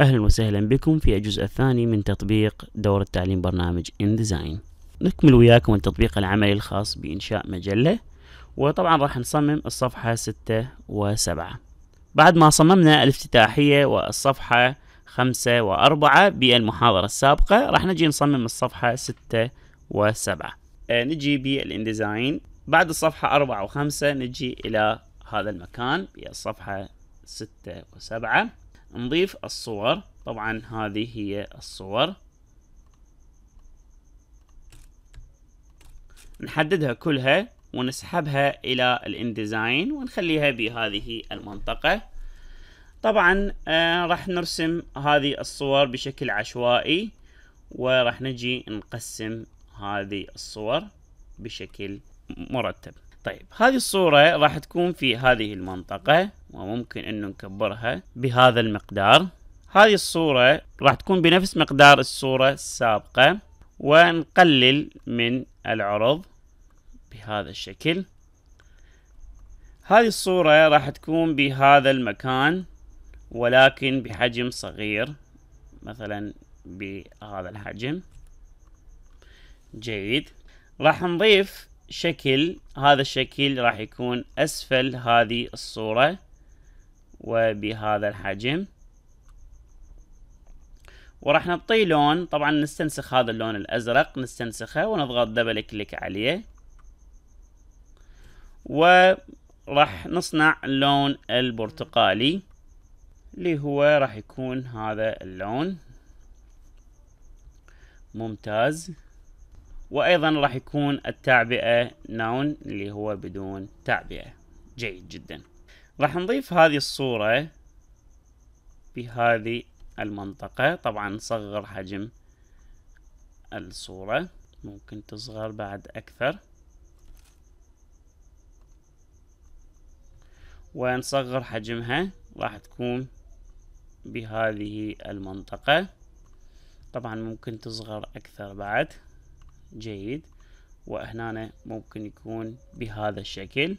أهلا وسهلا بكم في الجزء الثاني من تطبيق دورة تعليم برنامج InDesign نكمل وياكم التطبيق العملي الخاص بإنشاء مجلة وطبعا راح نصمم الصفحة ستة وسبعة بعد ما صممنا الافتتاحية والصفحة خمسة وأربعة بالمحاضرة السابقة راح نجي نصمم الصفحة ستة وسبعة آه، نجي بالإنديزاين بعد الصفحة أربعة وخمسة نجي إلى هذا المكان بالصفحة ستة وسبعة نضيف الصور طبعا هذه هي الصور نحددها كلها ونسحبها إلى الانديزاين ونخليها بهذه المنطقة طبعا آه راح نرسم هذه الصور بشكل عشوائي وراح نجي نقسم هذه الصور بشكل مرتب طيب هذه الصورة راح تكون في هذه المنطقة وممكن انه نكبرها بهذا المقدار هذه الصورة راح تكون بنفس مقدار الصورة السابقة ونقلل من العرض بهذا الشكل هذه الصورة راح تكون بهذا المكان ولكن بحجم صغير مثلا بهذا الحجم جيد راح نضيف شكل هذا الشكل راح يكون أسفل هذه الصورة وبهذا الحجم وراح نعطيه لون طبعا نستنسخ هذا اللون الازرق نستنسخه ونضغط دبل كليك عليه وراح نصنع اللون البرتقالي اللي هو راح يكون هذا اللون ممتاز وايضا راح يكون التعبئه نون اللي هو بدون تعبئه جيد جدا راح نضيف هذه الصورة بهذه المنطقة طبعا نصغر حجم الصورة ممكن تصغر بعد أكثر ونصغر حجمها راح تكون بهذه المنطقة طبعا ممكن تصغر أكثر بعد جيد وهنا ممكن يكون بهذا الشكل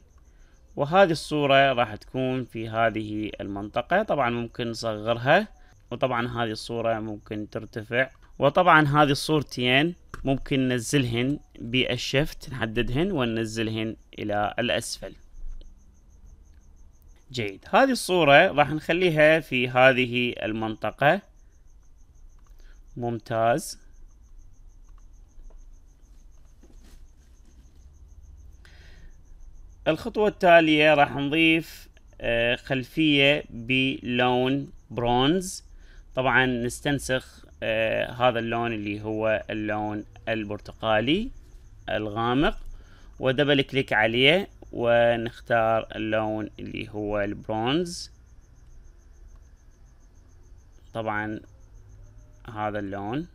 وهذه الصورة راح تكون في هذه المنطقة طبعا ممكن نصغرها وطبعا هذه الصورة ممكن ترتفع وطبعا هذه الصورتين ممكن ننزلهن بالشفت نحددهن وننزلهن الى الاسفل جيد هذه الصورة راح نخليها في هذه المنطقة ممتاز الخطوة التالية راح نضيف آه، خلفية بلون برونز طبعا نستنسخ آه، هذا اللون اللي هو اللون البرتقالي الغامق ودبل كليك عليه ونختار اللون اللي هو البرونز طبعا هذا اللون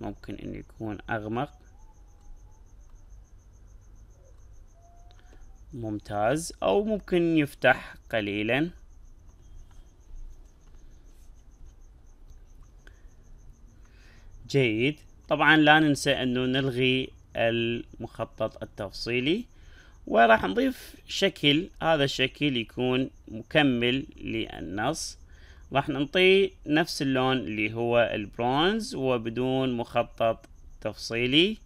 ممكن ان يكون اغمق ممتاز أو ممكن يفتح قليلا جيد طبعا لا ننسى أنه نلغي المخطط التفصيلي وراح نضيف شكل هذا الشكل يكون مكمل للنص راح نعطيه نفس اللون اللي هو البرونز وبدون مخطط تفصيلي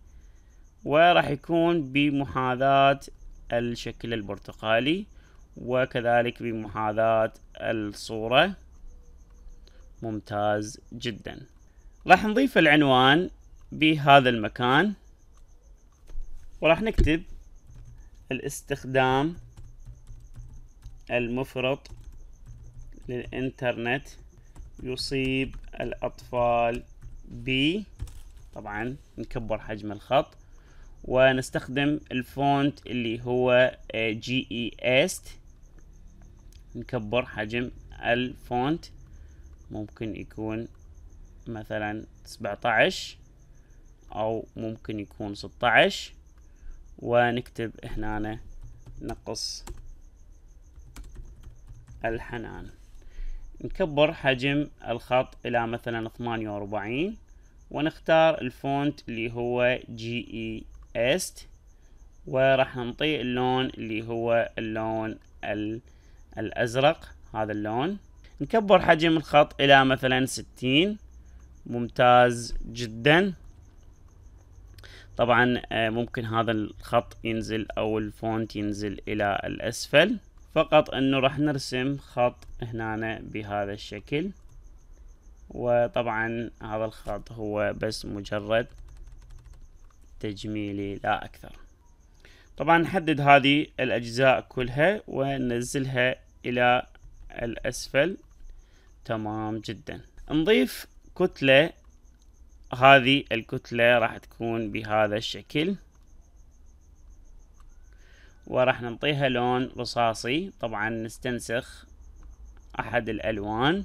وراح يكون بمحاذاة الشكل البرتقالي وكذلك بمحاذاة الصورة ممتاز جدا راح نضيف العنوان بهذا المكان وراح نكتب الاستخدام المفرط للإنترنت يصيب الأطفال ب طبعا نكبر حجم الخط ونستخدم الفونت اللي هو جي اي است نكبر حجم الفونت ممكن يكون مثلا 17 او ممكن يكون 16 ونكتب هنا نقص الحنان نكبر حجم الخط الى مثلا 48 ونختار الفونت اللي هو جي اي e است وراح نعطيه اللون اللي هو اللون الأزرق هذا اللون نكبر حجم الخط إلى مثلا ستين ممتاز جدا طبعا آه، ممكن هذا الخط ينزل أو الفونت ينزل إلى الأسفل فقط أنه راح نرسم خط هنا بهذا الشكل وطبعا هذا الخط هو بس مجرد التجميلي لا أكثر طبعا نحدد هذه الأجزاء كلها وننزلها إلى الأسفل تمام جدا نضيف كتلة هذه الكتلة راح تكون بهذا الشكل وراح نعطيها لون رصاصي طبعا نستنسخ أحد الألوان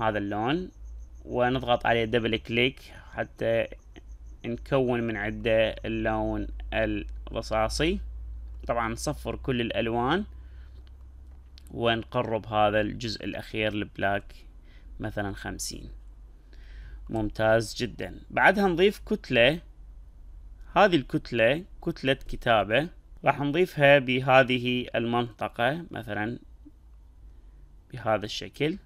هذا اللون ونضغط عليه دبل كليك حتى نكون من عده اللون الرصاصي طبعا نصفر كل الالوان ونقرب هذا الجزء الاخير البلاك مثلا خمسين ممتاز جدا بعدها نضيف كتلة هذه الكتلة كتلة كتابة راح نضيفها بهذه المنطقة مثلا بهذا الشكل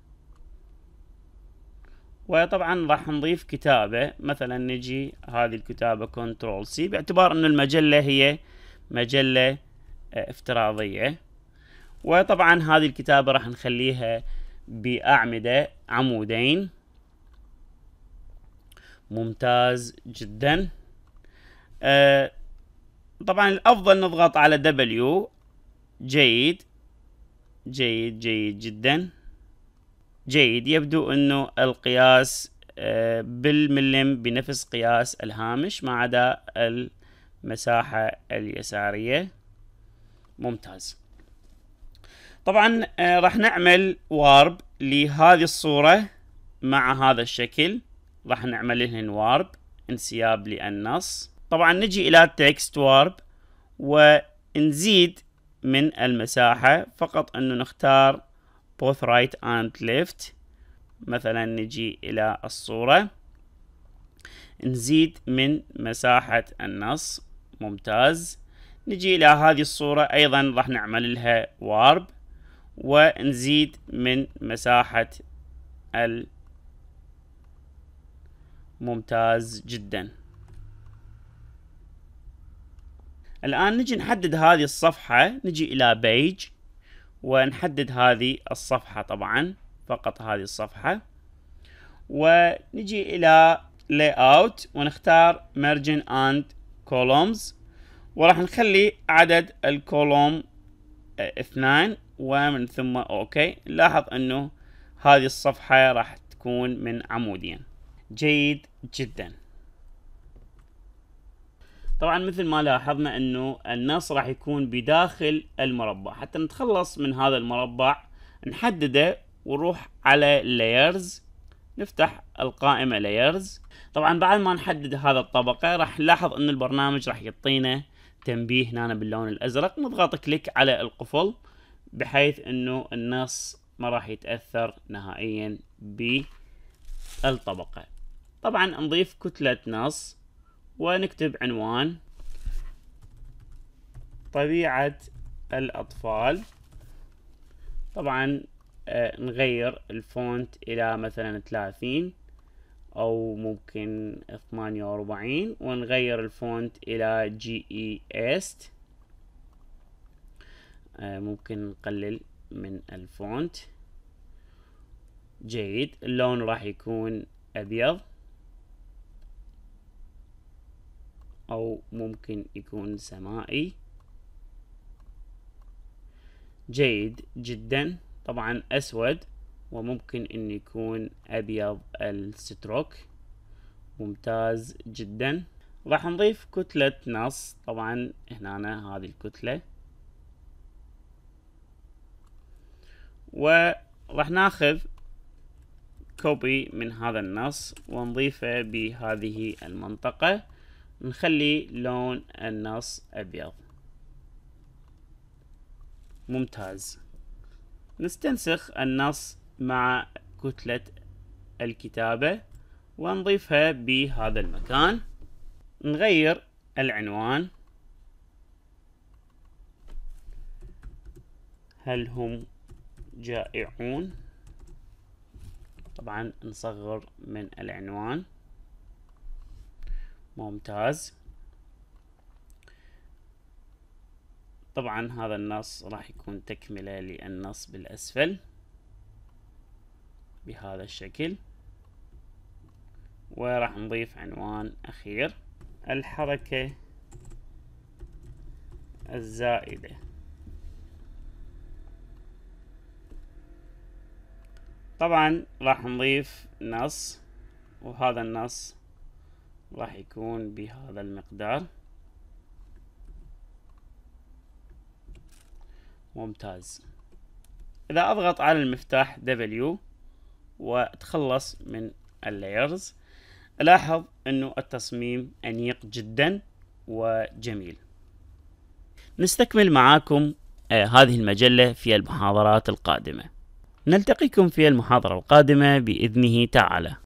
وطبعا راح نضيف كتابة مثلا نجي هذه الكتابة كنترول سي باعتبار أن المجلة هي مجلة آه، افتراضية وطبعا هذه الكتابة راح نخليها بأعمدة عمودين ممتاز جدا آه، طبعا الأفضل نضغط على W جيد جيد جيد جدا جيد يبدو أنه القياس آه، بالملم بنفس قياس الهامش ما عدا المساحة اليسارية ممتاز طبعا آه، راح نعمل وارب لهذه الصورة مع هذا الشكل راح نعمل لهن وارب انسياب للنص طبعا نجي الى تكست وارب ونزيد من المساحة فقط انه نختار both right and left مثلا نجي إلى الصورة نزيد من مساحة النص ممتاز نجي إلى هذه الصورة أيضا راح نعمل لها وارب ونزيد من مساحة الممتاز جدا الآن نجي نحدد هذه الصفحة نجي إلى Page ونحدد هذه الصفحة طبعا فقط هذه الصفحة ونجي إلى Layout ونختار Margin and Columns وراح نخلي عدد الكولوم آه، اثنان ومن ثم اوكي نلاحظ انه هذه الصفحة راح تكون من عمودين جيد جدا طبعا مثل ما لاحظنا انه النص راح يكون بداخل المربع حتى نتخلص من هذا المربع نحدده ونروح على layers نفتح القائمة layers طبعا بعد ما نحدد هذا الطبقة راح نلاحظ ان البرنامج راح يعطينا تنبيه هنا باللون الازرق نضغط كليك على القفل بحيث انه النص ما راح يتأثر نهائيا بالطبقة طبعا نضيف كتلة نص ونكتب عنوان طبيعة الأطفال طبعا آه، نغير الفونت إلى مثلا ثلاثين أو ممكن ثمانية وأربعين ونغير الفونت إلى جي إي إست آه، ممكن نقلل من الفونت جيد اللون راح يكون أبيض أو ممكن يكون سمائي جيد جدا طبعا أسود وممكن أن يكون أبيض الستروك ممتاز جدا راح نضيف كتلة نص طبعا هنا هذه الكتلة وراح ناخذ كوبي من هذا النص ونضيفه بهذه المنطقة نخلي لون النص أبيض ممتاز نستنسخ النص مع كتلة الكتابة ونضيفها بهذا المكان نغير العنوان هل هم جائعون طبعا نصغر من العنوان ممتاز طبعا هذا النص راح يكون تكملة للنص بالأسفل بهذا الشكل وراح نضيف عنوان أخير الحركة الزائدة طبعا راح نضيف نص وهذا النص راح يكون بهذا المقدار ممتاز إذا أضغط على المفتاح W وتخلص من اللايرز ألاحظ أنه التصميم أنيق جدا وجميل نستكمل معاكم آه، هذه المجلة في المحاضرات القادمة نلتقيكم في المحاضرة القادمة بإذنه تعالى